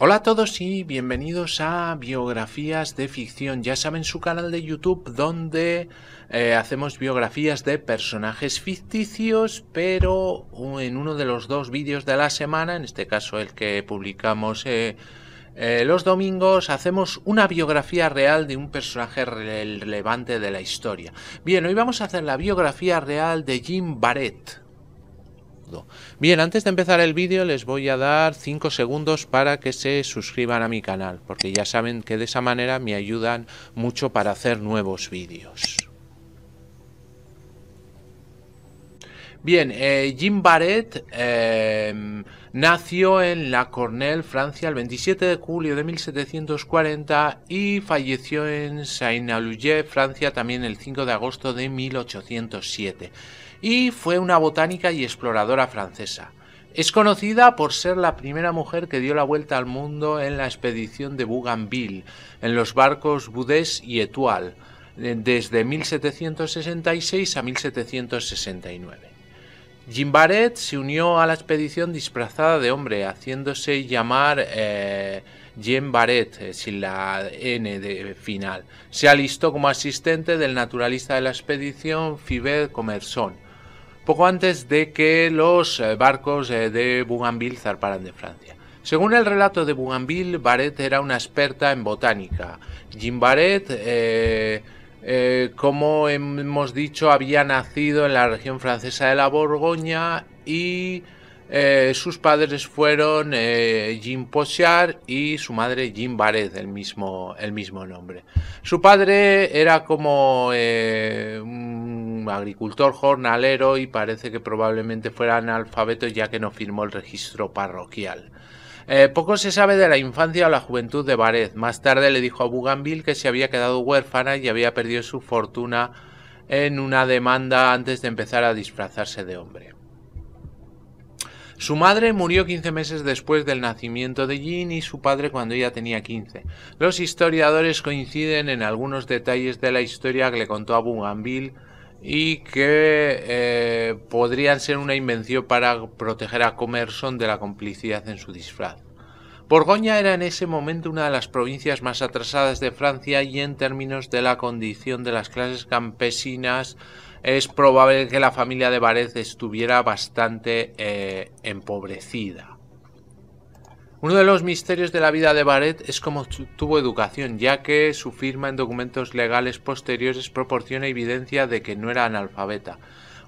Hola a todos y bienvenidos a Biografías de Ficción. Ya saben su canal de YouTube donde eh, hacemos biografías de personajes ficticios, pero en uno de los dos vídeos de la semana, en este caso el que publicamos eh, eh, los domingos, hacemos una biografía real de un personaje relevante de la historia. Bien, hoy vamos a hacer la biografía real de Jim Barrett Bien, antes de empezar el vídeo les voy a dar 5 segundos para que se suscriban a mi canal, porque ya saben que de esa manera me ayudan mucho para hacer nuevos vídeos. Bien, eh, Jim Barrett em, nació en La Cornell, Francia, el 27 de julio de 1740 y falleció en saint Francia, también el 5 de agosto de 1807 y fue una botánica y exploradora francesa. Es conocida por ser la primera mujer que dio la vuelta al mundo en la expedición de Bougainville, en los barcos Budés y Etoile, eh, desde 1766 a 1769. Jean Barrett se unió a la expedición disfrazada de hombre, haciéndose llamar eh, Jean Barret, eh, sin la N de final. Se alistó como asistente del naturalista de la expedición, Fivet Comerson, poco antes de que los eh, barcos eh, de Bougainville zarparan de Francia. Según el relato de Bougainville, Barrett era una experta en botánica. Jean Barrett, eh, como hemos dicho, había nacido en la región francesa de la Borgoña y eh, sus padres fueron eh, Jim Pochard y su madre Jim Barrett, el mismo, el mismo nombre. Su padre era como eh, un agricultor jornalero y parece que probablemente fuera analfabeto ya que no firmó el registro parroquial. poco se sabe de la infancia o la juventud de Barrett. Más tarde le dijo a Bougainville que se había quedado huérfana y había perdido su fortuna en una demanda antes de empezar a disfrazarse de hombre. Su madre murió 15 meses después del nacimiento de Jean y su padre cuando ella tenía 15. Los historiadores coinciden en algunos detalles de la historia que le contó a Bougainville y que eh, podrían ser una invención para proteger a comerson de la complicidad en su disfraz. Borgoña era en ese momento una de las provincias más atrasadas de Francia y en términos de la condición de las clases campesinas es probable que la familia de baret estuviera bastante eh, empobrecida. Uno de los misterios de la vida de Barrett es cómo tuvo educación, ya que su firma en documentos legales posteriores proporciona evidencia de que no era analfabeta.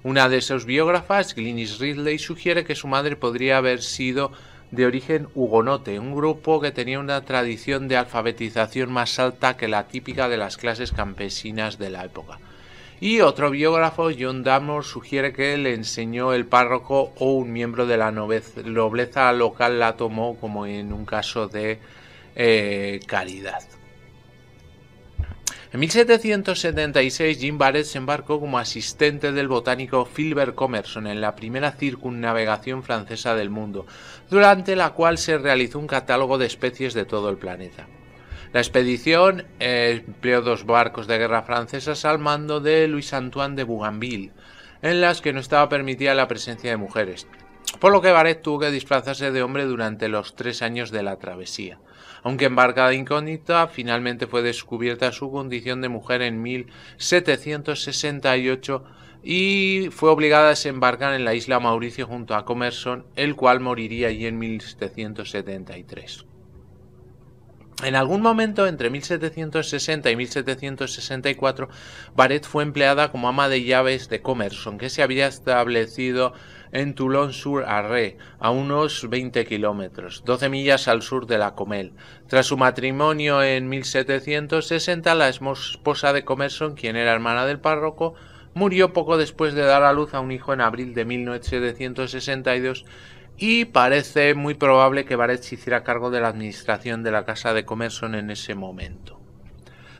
Una de sus biógrafas, Glynis Ridley, sugiere que su madre podría haber sido de origen hugonote, un grupo que tenía una tradición de alfabetización más alta que la típica de las clases campesinas de la época. Y otro biógrafo, John Damore, sugiere que le enseñó el párroco o un miembro de la nobleza local la tomó como en un caso de eh, caridad. En 1776 Jim Barrett se embarcó como asistente del botánico Philbert Commerson en la primera circunnavegación francesa del mundo, durante la cual se realizó un catálogo de especies de todo el planeta. La expedición eh, empleó dos barcos de guerra francesas al mando de Luis Antoine de Bougainville, en las que no estaba permitida la presencia de mujeres, por lo que Baret tuvo que disfrazarse de hombre durante los tres años de la travesía. Aunque embarcada incógnita, finalmente fue descubierta su condición de mujer en 1768 y fue obligada a desembarcar en la isla Mauricio junto a Commerson, el cual moriría allí en 1773. En algún momento, entre 1760 y 1764, Barrett fue empleada como ama de llaves de comerson que se había establecido en toulon sur Arre, a unos 20 kilómetros, 12 millas al sur de la Comel. Tras su matrimonio en 1760, la esposa de comerson quien era hermana del párroco, murió poco después de dar a luz a un hijo en abril de 1762 y parece muy probable que Baret se hiciera cargo de la administración de la Casa de Comerson en ese momento.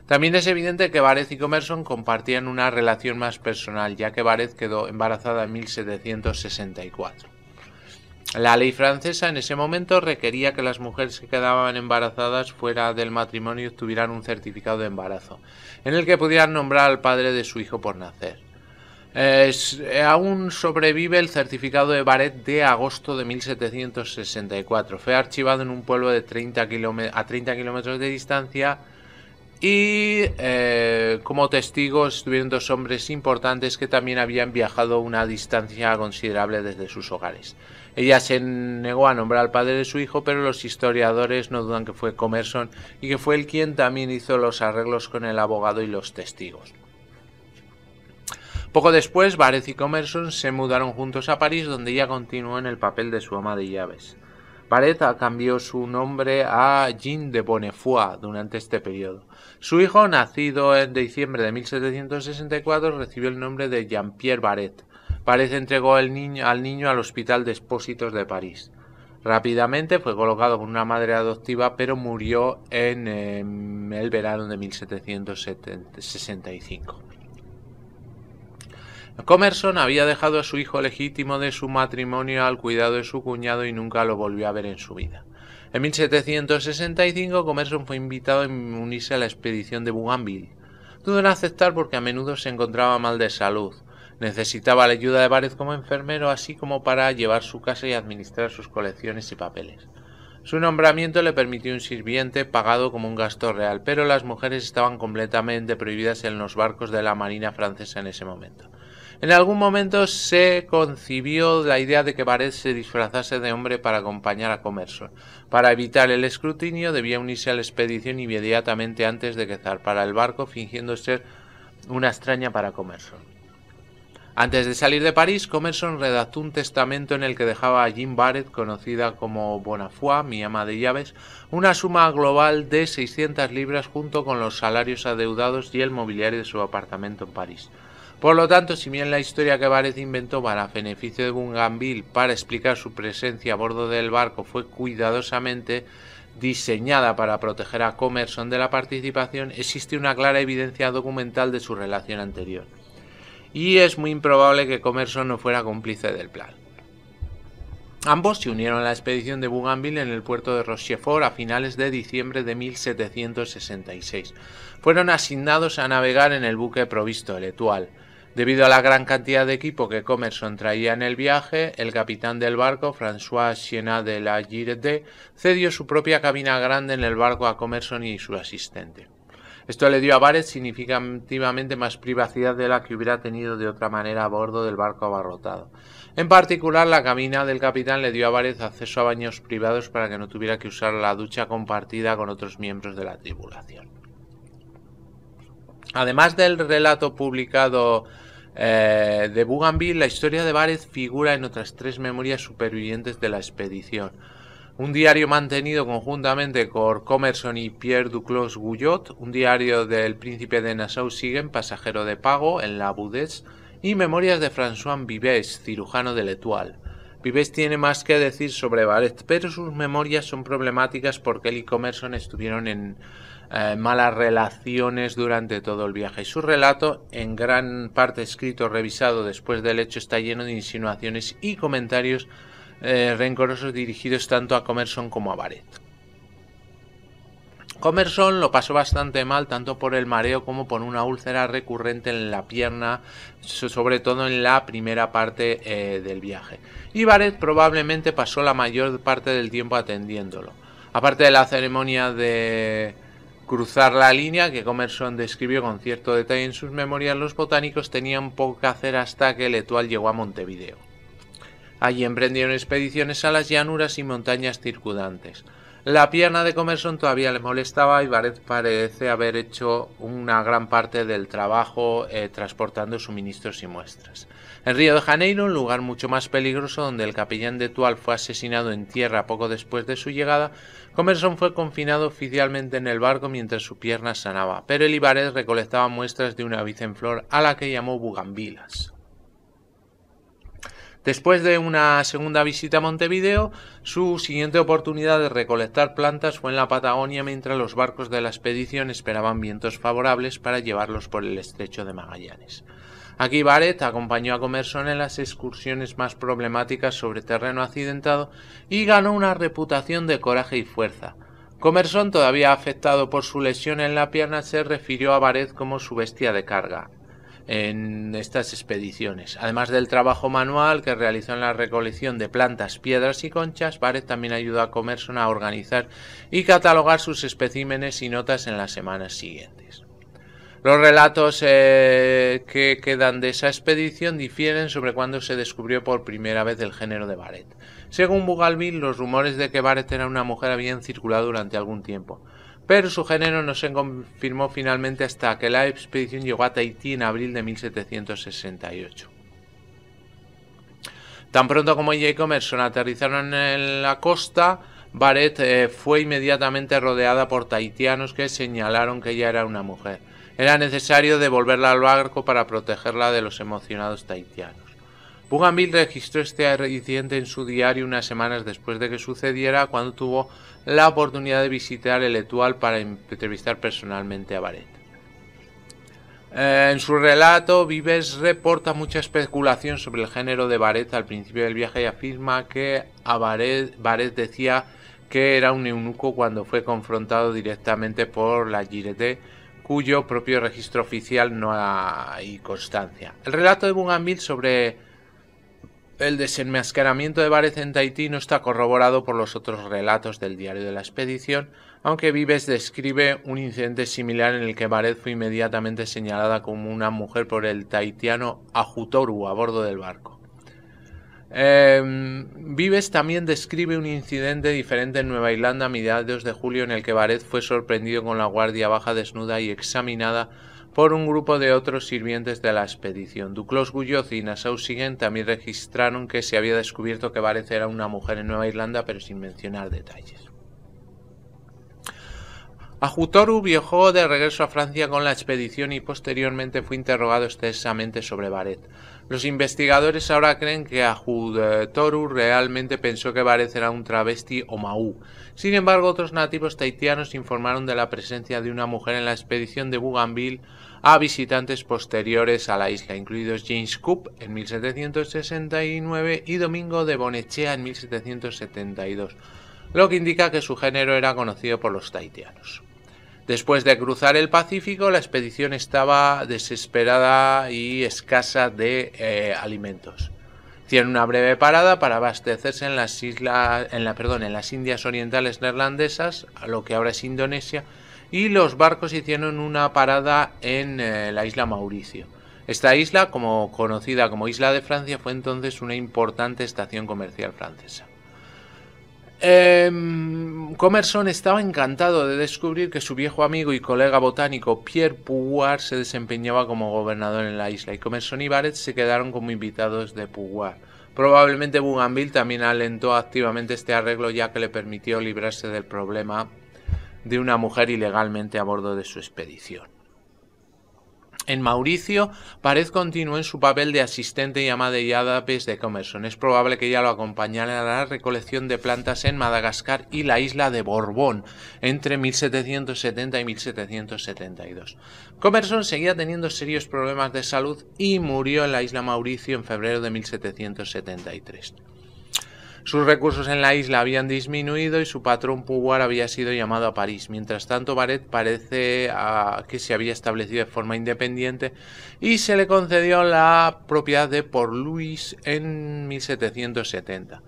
También es evidente que Baret y Comerson compartían una relación más personal, ya que Baret quedó embarazada en 1764. La ley francesa en ese momento requería que las mujeres que quedaban embarazadas fuera del matrimonio tuvieran un certificado de embarazo, en el que pudieran nombrar al padre de su hijo por nacer. Eh, aún sobrevive el certificado de Baret de agosto de 1764. Fue archivado en un pueblo de 30 a 30 kilómetros de distancia y eh, como testigos estuvieron dos hombres importantes que también habían viajado una distancia considerable desde sus hogares. Ella se negó a nombrar al padre de su hijo, pero los historiadores no dudan que fue Comerson y que fue el quien también hizo los arreglos con el abogado y los testigos. Poco después, Baret y Comerson se mudaron juntos a París, donde ella continuó en el papel de su ama de llaves. Baret ah, cambió su nombre a Jean de Bonnefoy durante este periodo. Su hijo, nacido en diciembre de 1764, recibió el nombre de Jean-Pierre Baret. Baret entregó al niño al Hospital de Expósitos de París. Rápidamente fue colocado con una madre adoptiva, pero murió en em, el verano de 1765. Comerson había dejado a su hijo legítimo de su matrimonio al cuidado de su cuñado y nunca lo volvió a ver en su vida. En 1765 Comerson fue invitado a unirse a la expedición de Bougainville. Dudó en aceptar porque a menudo se encontraba mal de salud. Necesitaba la ayuda de Barez como enfermero, así como para llevar su casa y administrar sus colecciones y papeles. Su nombramiento le permitió un sirviente pagado como un gasto real, pero las mujeres estaban completamente prohibidas en los barcos de la Marina francesa en ese momento. En algún momento se concibió la idea de que Barrett se disfrazase de hombre para acompañar a Comerson. Para evitar el escrutinio debía unirse a la expedición inmediatamente antes de que para el barco fingiendo ser una extraña para Comerson. Antes de salir de París, Comerson redactó un testamento en el que dejaba a Jean Barrett, conocida como Bonafoy, mi ama de llaves, una suma global de 600 libras junto con los salarios adeudados y el mobiliario de su apartamento en París. Por lo tanto, si bien la historia que Varez inventó para beneficio de Bougainville para explicar su presencia a bordo del barco fue cuidadosamente diseñada para proteger a Comerson de la participación, existe una clara evidencia documental de su relación anterior. Y es muy improbable que Comerson no fuera cómplice del plan. Ambos se unieron a la expedición de Bougainville en el puerto de Rochefort a finales de diciembre de 1766. Fueron asignados a navegar en el buque provisto, el Etual, Debido a la gran cantidad de equipo que Comerson traía en el viaje, el capitán del barco, François Siena de la Girette, cedió su propia cabina grande en el barco a Comerson y su asistente. Esto le dio a Barrett significativamente más privacidad de la que hubiera tenido de otra manera a bordo del barco abarrotado. En particular, la cabina del capitán le dio a Barrett acceso a baños privados para que no tuviera que usar la ducha compartida con otros miembros de la tripulación. Además del relato publicado eh, de Bougainville, la historia de Bárez figura en otras tres memorias supervivientes de la expedición. Un diario mantenido conjuntamente por Comerson y Pierre Duclos Guyot, un diario del príncipe de Nassau Siguen, pasajero de pago en la Boudet, y memorias de François Vives, cirujano de L'Etoile. Vives tiene más que decir sobre Varez, pero sus memorias son problemáticas porque él y Comerson estuvieron en eh, malas relaciones durante todo el viaje. Y su relato, en gran parte escrito, revisado después del hecho, está lleno de insinuaciones y comentarios eh, rencorosos dirigidos tanto a Comerson como a Barrett. Comerson lo pasó bastante mal tanto por el mareo como por una úlcera recurrente en la pierna, sobre todo en la primera parte eh, del viaje. Y Barrett probablemente pasó la mayor parte del tiempo atendiéndolo. Aparte de la ceremonia de cruzar la línea que Comerson describió con cierto detalle en sus memorias, los botánicos tenían poco que hacer hasta que el llegó a Montevideo. Allí emprendieron expediciones a las llanuras y montañas circundantes. La pierna de Comerson todavía le molestaba y baret parece haber hecho una gran parte del trabajo eh, transportando suministros y muestras. En Río de Janeiro, un lugar mucho más peligroso donde el capellán de Tual fue asesinado en tierra poco después de su llegada, Comerson fue confinado oficialmente en el barco mientras su pierna sanaba, pero Ibarés recolectaba muestras de una flor a la que llamó bugambilas. Después de una segunda visita a Montevideo, su siguiente oportunidad de recolectar plantas fue en la Patagonia mientras los barcos de la expedición esperaban vientos favorables para llevarlos por el estrecho de Magallanes. Aquí Barrett acompañó a Comerson en las excursiones más problemáticas sobre terreno accidentado y ganó una reputación de coraje y fuerza. Comerson, todavía afectado por su lesión en la pierna, se refirió a Barrett como su bestia de carga, en estas expediciones. Además del trabajo manual que realizó en la recolección de plantas, piedras y conchas, Barrett también ayudó a Comerson a organizar y catalogar sus especímenes y notas en las semanas siguientes. Los relatos eh, que quedan de esa expedición difieren sobre cuándo se descubrió por primera vez el género de Barrett. Según Bugalville, los rumores de que Barrett era una mujer habían circulado durante algún tiempo pero su género no se confirmó finalmente hasta que la expedición llegó a Tahití en abril de 1768. Tan pronto como ella y aterrizaron en la costa, Barrett eh, fue inmediatamente rodeada por tahitianos que señalaron que ella era una mujer. Era necesario devolverla al barco para protegerla de los emocionados tahitianos. Bougainville registró este incidente en su diario unas semanas después de que sucediera cuando tuvo la oportunidad de visitar el Etual para entrevistar personalmente a Barrett. Eh, en su relato, Vives reporta mucha especulación sobre el género de Barrett al principio del viaje y afirma que a decía que era un eunuco cuando fue confrontado directamente por la Girete, cuyo propio registro oficial no hay constancia. El relato de Bougainville sobre el desenmascaramiento de Vareth en Tahití no está corroborado por los otros relatos del diario de la expedición, aunque Vives describe un incidente similar en el que Vareth fue inmediatamente señalada como una mujer por el tahitiano Ajutoru a bordo del barco. Em, Vives también describe un incidente diferente en Nueva Irlanda a mediados de julio en el que Vareth fue sorprendido con la guardia baja desnuda y examinada por un grupo de otros sirvientes de la expedición. Duclos Gulloz y Nassau Siguen también registraron que se había descubierto que Vareth era una mujer en Nueva Irlanda, pero sin mencionar detalles. Ajutoru viajó de regreso a Francia con la expedición y posteriormente fue interrogado extensamente sobre Vareth. Los investigadores ahora creen que Toru realmente pensó que parecerá un travesti o maú. Sin embargo, otros nativos taitianos informaron de la presencia de una mujer en la expedición de Bougainville a visitantes posteriores a la isla, incluidos James Coop en 1769 y Domingo de Bonechea en 1772, lo que indica que su género era conocido por los taitianos. Después de cruzar el Pacífico, la expedición estaba desesperada y escasa de eh, alimentos. Hicieron una breve parada para abastecerse en las islas, en perdón, en las Indias Orientales neerlandesas, lo que ahora es Indonesia, y los barcos hicieron una parada en eh, la isla Mauricio. Esta isla, como conocida como Isla de Francia, fue entonces una importante estación comercial francesa. Eh, estaba encantado de descubrir que su viejo amigo y colega botánico Pierre Pouvoir se desempeñaba como gobernador en la isla y Comerson y Barrett se quedaron como invitados de Pouvoir. Probablemente Bougainville también alentó activamente este arreglo ya que le permitió librarse del problema de una mujer ilegalmente a bordo de su expedición. En Mauricio, Pared continuó en su papel de asistente y ama de Yadapes de Comerson. Es probable que ya lo acompañara a la recolección de plantas en Madagascar y la isla de Borbón entre 1770 y 1772. Comerson seguía teniendo serios problemas de salud y murió en la isla Mauricio en febrero de 1773. Sus recursos en la isla habían disminuido y su patrón Pouvoir había sido llamado a París. Mientras tanto, Baret parece ah, que se había establecido de forma independiente y se le concedió la propiedad de Port Louis en 1770.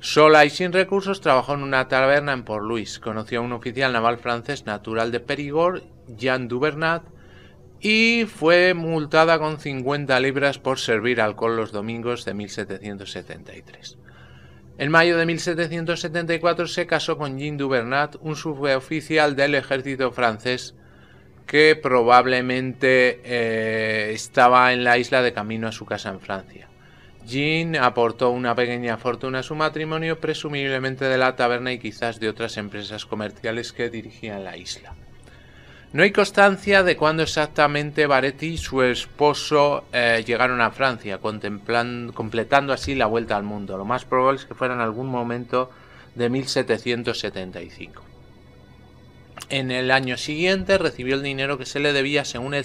Sola y sin recursos, trabajó en una taberna en Port Louis. Conoció a un oficial naval francés natural de Perigord, Jean Dubernat, y fue multada con 50 libras por servir alcohol los domingos de 1773. En mayo de 1774 se casó con Jean Duvernat, un suboficial del ejército francés que probablemente eh, estaba en la isla de camino a su casa en Francia. Jean aportó una pequeña fortuna a su matrimonio, presumiblemente de la taberna y quizás de otras empresas comerciales que dirigían la isla. No hay constancia de cuándo exactamente Baretti y su esposo eh, llegaron a Francia, completando así la vuelta al mundo. Lo más probable es que fuera en algún momento de 1775. En el año siguiente recibió el dinero que se le debía según el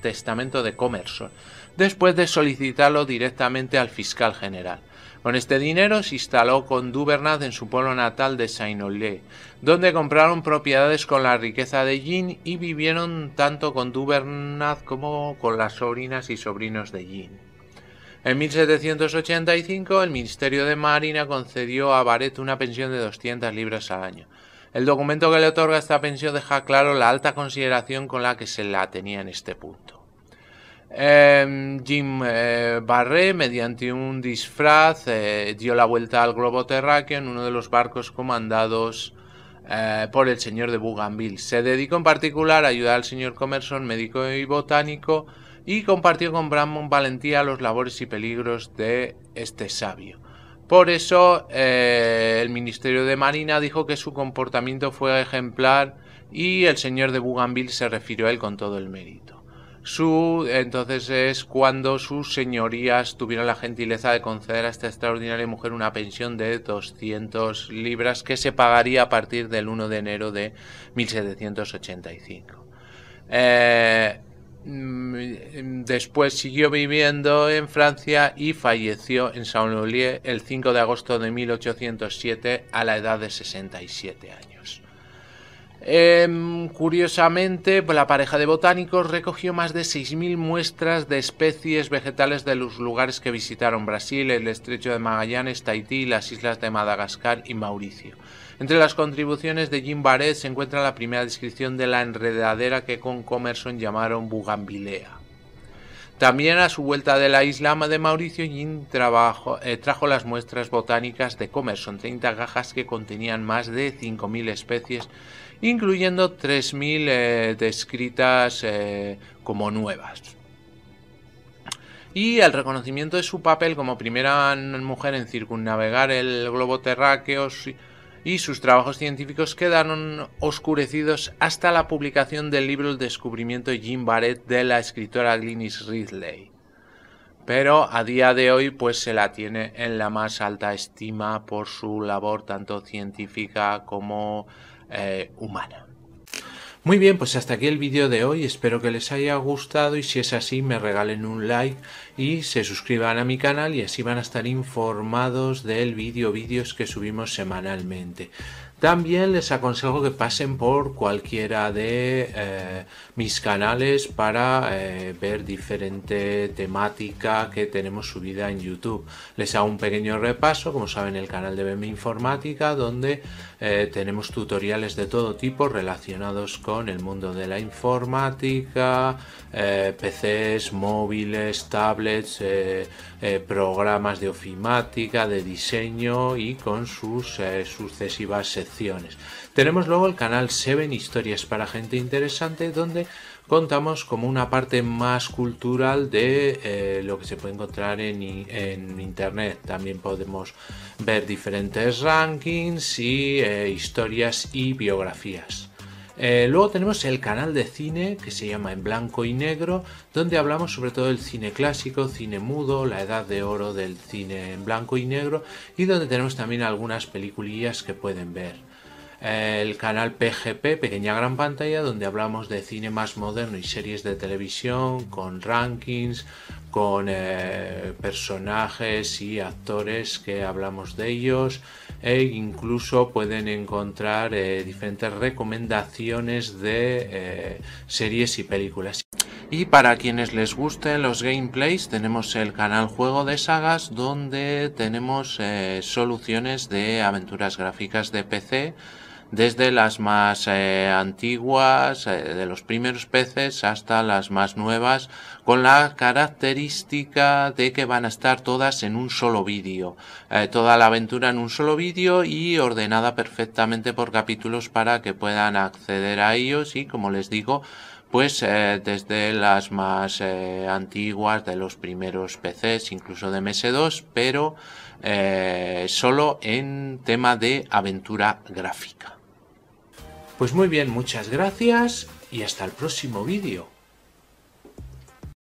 testamento de comercio, después de solicitarlo directamente al fiscal general. Con este dinero se instaló con Dubernat en su pueblo natal de Saint-Olé, donde compraron propiedades con la riqueza de Jean y vivieron tanto con Dubernat como con las sobrinas y sobrinos de Jean. En 1785 el Ministerio de Marina concedió a Baret una pensión de 200 libras al año. El documento que le otorga esta pensión deja claro la alta consideración con la que se la tenía en este punto. Em, Jim Barret, eh, Barré, mediante un disfraz, eh, dio la vuelta al globo terráqueo en uno de los barcos comandados eh, por el señor de Bougainville. Se dedicó en particular a ayudar al señor Comerson, médico y botánico, y compartió con Brammon valentía los labores y peligros de este sabio. Por eso, el Ministerio de Marina dijo que su comportamiento fue ejemplar y el señor de Bougainville se refirió a él con todo el mérito. Su, entonces es cuando sus señorías tuvieron la gentileza de conceder a esta extraordinaria mujer una pensión de 200 libras que se pagaría a partir del 1 de enero de 1785. Eh, mm, después siguió viviendo en Francia y falleció en saint el 5 de agosto de 1807 a la edad de 67 años. Em, curiosamente, la pareja de botánicos recogió más de 6.000 muestras de especies vegetales de los lugares que visitaron Brasil, el estrecho de Magallanes, Tahití, las islas de Madagascar y Mauricio. Entre las contribuciones de Jim Barret se encuentra la primera descripción de la enredadera que con comerson llamaron bugambilea. También a su vuelta de la isla de Mauricio, Jim trabajo, eh, trajo las muestras botánicas de Comerson, 30 cajas que contenían más de 5.000 especies incluyendo 3.000 eh, descritas eh, como nuevas. Y el reconocimiento de su papel como primera mujer en circunnavegar el globo terráqueo y sus trabajos científicos quedaron oscurecidos hasta la publicación del libro El descubrimiento de Jim Barrett de la escritora Glynis Ridley. Pero a día de hoy pues se la tiene en la más alta estima por su labor tanto científica como eh, humana. Muy bien, pues hasta aquí el vídeo de hoy, espero que les haya gustado y si es así me regalen un like y se suscriban a mi canal y así van a estar informados del vídeo, vídeos que subimos semanalmente. También les aconsejo que pasen por cualquiera de eh, mis canales para eh, ver diferente temática que tenemos subida en YouTube. Les hago un pequeño repaso, como saben, el canal de BM Informática, donde eh, tenemos tutoriales de todo tipo relacionados con el mundo de la informática, PCs, móviles, tablets, programas de ofimática, de diseño y con sus sucesivas secciones tenemos luego el canal 7 Historias para Gente Interesante, donde contamos como una parte más cultural de eh, lo que se puede encontrar en, Internet. También podemos ver diferentes rankings y eh, historias y biografías. Eh, luego tenemos el canal de cine que se llama En Blanco y Negro, donde hablamos sobre todo del cine clásico, cine mudo, la edad de oro del cine en blanco y negro y donde tenemos también algunas peliculillas que pueden ver el canal PGP, Pequeña Gran Pantalla, donde hablamos de cine más moderno y series de televisión, con rankings, con eh, personajes y actores que hablamos de ellos e incluso pueden encontrar eh, diferentes recomendaciones de eh, series y películas. Y para quienes les gusten los gameplays tenemos el canal Juego de Sagas donde tenemos soluciones de aventuras gráficas de PC desde las más eh, antiguas, eh, de los primeros peces, hasta las más nuevas, con la característica de que van a estar todas en un solo vídeo. Eh, toda la aventura en un solo vídeo y ordenada perfectamente por capítulos para que puedan acceder a ellos y, como les digo, pues desde las más antiguas de los primeros PCs, incluso de MS2, pero solo en tema de aventura gráfica. Pues muy bien, muchas gracias y hasta el próximo vídeo.